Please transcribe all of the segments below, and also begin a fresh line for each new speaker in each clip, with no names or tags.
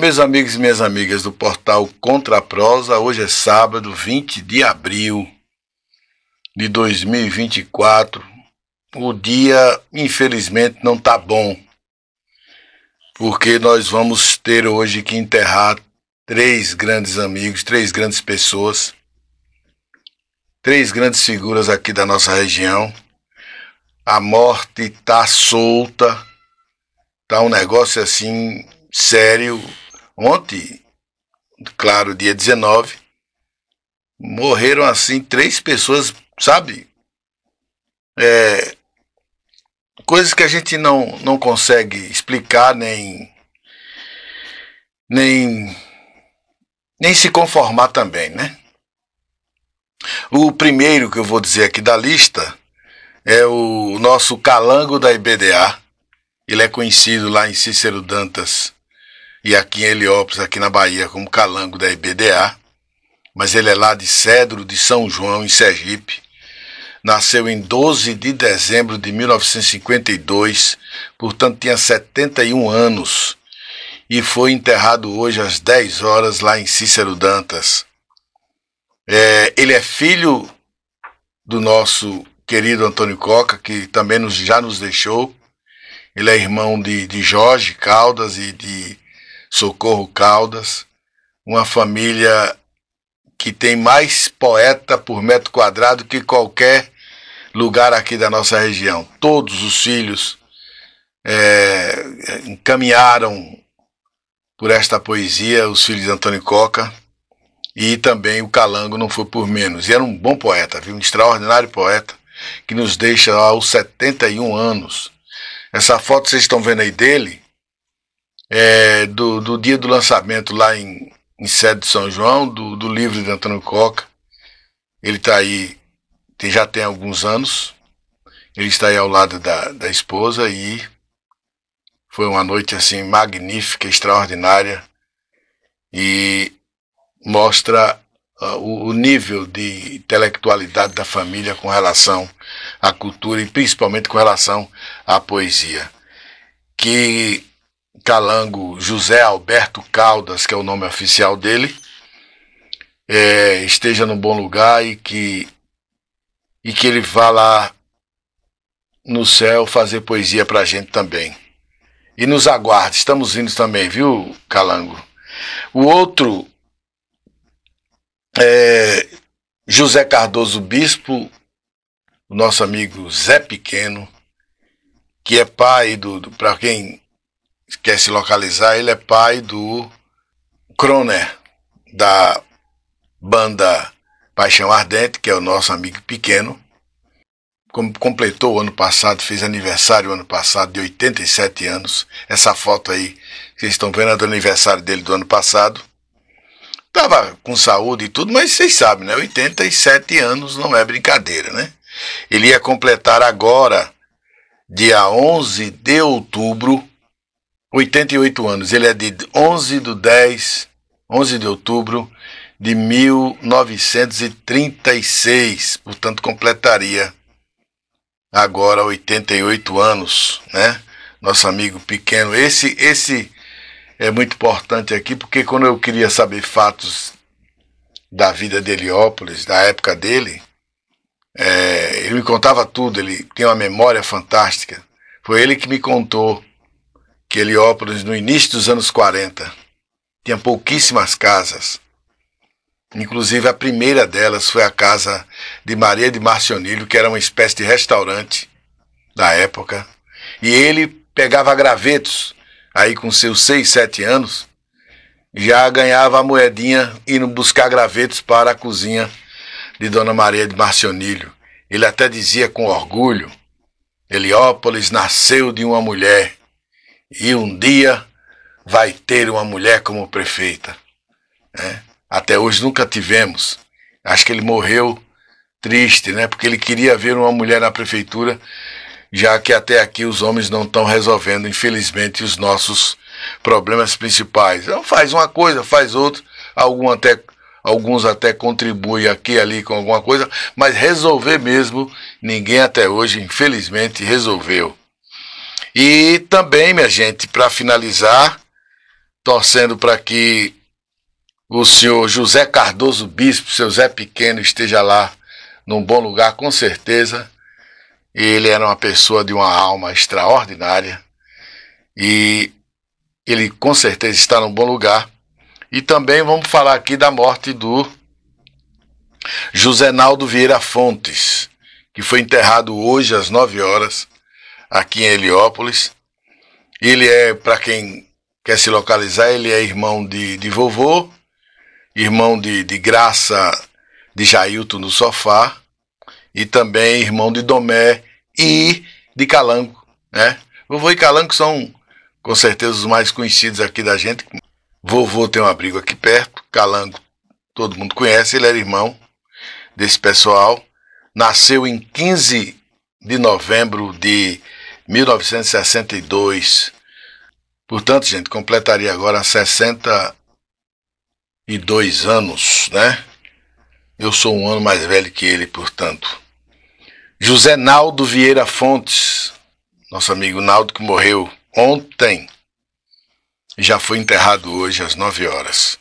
meus amigos e minhas amigas do portal Contra a Prosa. Hoje é sábado, 20 de abril de 2024. O dia, infelizmente, não está bom, porque nós vamos ter hoje que enterrar três grandes amigos, três grandes pessoas, três grandes figuras aqui da nossa região. A morte está solta, tá um negócio assim sério, Ontem, claro, dia 19, morreram assim três pessoas, sabe? É, coisas que a gente não, não consegue explicar nem nem nem se conformar também, né? O primeiro que eu vou dizer aqui da lista é o nosso calango da IBDA. Ele é conhecido lá em Cícero Dantas e aqui em Heliópolis, aqui na Bahia, como calango da IBDA, mas ele é lá de Cedro de São João, em Sergipe. Nasceu em 12 de dezembro de 1952, portanto tinha 71 anos, e foi enterrado hoje às 10 horas lá em Cícero Dantas. É, ele é filho do nosso querido Antônio Coca, que também nos, já nos deixou. Ele é irmão de, de Jorge Caldas e de Socorro Caldas, uma família que tem mais poeta por metro quadrado que qualquer lugar aqui da nossa região. Todos os filhos é, encaminharam por esta poesia os filhos de Antônio Coca e também o Calango não foi por menos. E era um bom poeta, viu? um extraordinário poeta que nos deixa aos 71 anos. Essa foto que vocês estão vendo aí dele é, do, do dia do lançamento lá em, em sede de São João, do, do livro de Antônio Coca. Ele está aí, tem, já tem alguns anos. Ele está aí ao lado da, da esposa e foi uma noite assim magnífica, extraordinária e mostra uh, o, o nível de intelectualidade da família com relação à cultura e principalmente com relação à poesia. Que calango José Alberto Caldas, que é o nome oficial dele, é, esteja num bom lugar e que, e que ele vá lá no céu fazer poesia para a gente também. E nos aguarde, estamos indo também, viu, Calango? O outro é José Cardoso Bispo, o nosso amigo Zé Pequeno, que é pai do, do para quem quer se localizar, ele é pai do Kroner, da banda Paixão Ardente, que é o nosso amigo pequeno. Como completou o ano passado, fez aniversário ano passado de 87 anos. Essa foto aí, vocês estão vendo, é do aniversário dele do ano passado. Tava com saúde e tudo, mas vocês sabem, né? 87 anos não é brincadeira, né? Ele ia completar agora, dia 11 de outubro, 88 anos. Ele é de 11 de 10, 11 de outubro de 1936. Portanto, completaria agora 88 anos, né? Nosso amigo pequeno. Esse, esse é muito importante aqui, porque quando eu queria saber fatos da vida de Heliópolis, da época dele, é, ele me contava tudo, ele tem uma memória fantástica. Foi ele que me contou que Heliópolis, no início dos anos 40, tinha pouquíssimas casas. Inclusive, a primeira delas foi a casa de Maria de Marcionilho, que era uma espécie de restaurante da época. E ele pegava gravetos, aí com seus seis, sete anos, já ganhava a moedinha indo buscar gravetos para a cozinha de Dona Maria de Marcionilho. Ele até dizia com orgulho: Heliópolis nasceu de uma mulher e um dia vai ter uma mulher como prefeita. Né? Até hoje nunca tivemos. Acho que ele morreu triste, né? Porque ele queria ver uma mulher na prefeitura, já que até aqui os homens não estão resolvendo, infelizmente, os nossos problemas principais. Então faz uma coisa, faz outra, algum até alguns até contribuem aqui e ali com alguma coisa, mas resolver mesmo, ninguém até hoje, infelizmente, resolveu. E também, minha gente, para finalizar, torcendo para que o senhor José Cardoso Bispo, seu Zé Pequeno, esteja lá num bom lugar, com certeza. Ele era uma pessoa de uma alma extraordinária e ele com certeza está num bom lugar. E também vamos falar aqui da morte do José Naldo Vieira Fontes, que foi enterrado hoje às 9 horas aqui em Heliópolis. Ele é, para quem quer se localizar, ele é irmão de, de vovô, irmão de, de Graça de Jailton no Sofá, e também irmão de Domé e de Calanco, né? Vovô e Calanco são com certeza os mais conhecidos aqui da gente. Vovô tem um abrigo aqui perto, Calango todo mundo conhece, ele era irmão desse pessoal. Nasceu em 15 de novembro de 1962. Portanto, gente, completaria agora 62 anos, né? Eu sou um ano mais velho que ele, portanto. José Naldo Vieira Fontes, nosso amigo Naldo que morreu ontem, já foi enterrado hoje às 9 horas.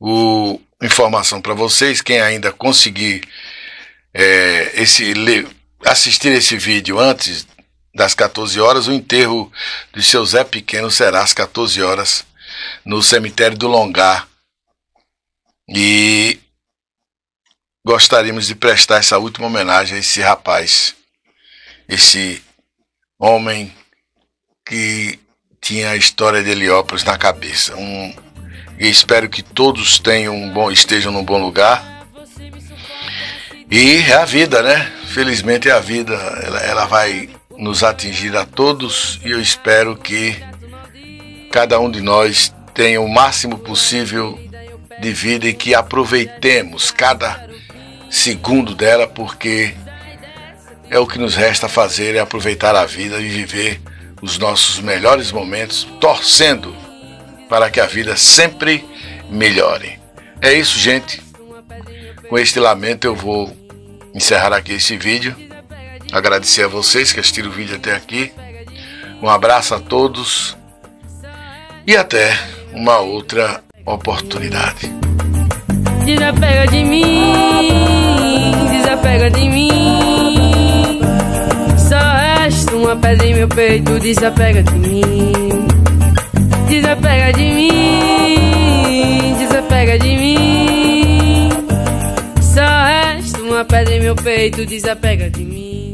O, informação para vocês, quem ainda conseguir é, esse, assistir esse vídeo antes das 14 horas. O enterro de seu Zé Pequeno será às 14 horas no cemitério do Longar. E gostaríamos de prestar essa última homenagem a esse rapaz, esse homem que tinha a história de Heliópolis na cabeça. Um, e espero que todos tenham um bom, estejam num bom lugar. E é a vida, né? Felizmente é a vida. Ela, ela vai nos atingir a todos e eu espero que cada um de nós tenha o máximo possível de vida e que aproveitemos cada segundo dela, porque é o que nos resta fazer é aproveitar a vida e viver os nossos melhores momentos, torcendo para que a vida sempre melhore. É isso, gente. Com este lamento eu vou encerrar aqui esse vídeo Agradecer a vocês que assistiram o vídeo até aqui. Um abraço a todos e até uma outra oportunidade. Desapega de mim, desapega de mim. Só resta uma pedra em meu peito, desapega de mim. Desapega de mim, desapega de mim. Só resta uma pedra em meu peito, desapega de mim.